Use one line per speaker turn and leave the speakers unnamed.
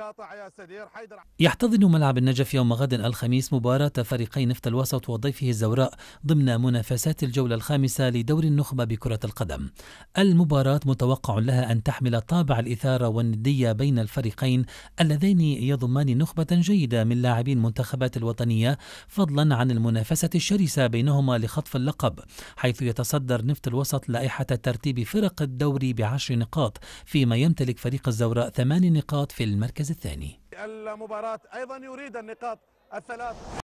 قاطع يا
سدير حيدر يحتضن ملعب النجف يوم غد الخميس مباراة فريقي نفط الوسط وضيفه الزوراء ضمن منافسات الجولة الخامسة لدور النخبة بكرة القدم. المباراة متوقع لها أن تحمل طابع الإثارة والندية بين الفريقين اللذين يضمان نخبة جيدة من لاعبي المنتخبات الوطنية فضلا عن المنافسة الشرسة بينهما لخطف اللقب حيث يتصدر نفط الوسط لائحة ترتيب فرق الدوري بعشر نقاط فيما يمتلك فريق الزوراء ثمان نقاط في المركز الثاني
المباراة أيضا يريد النقاط الثلاث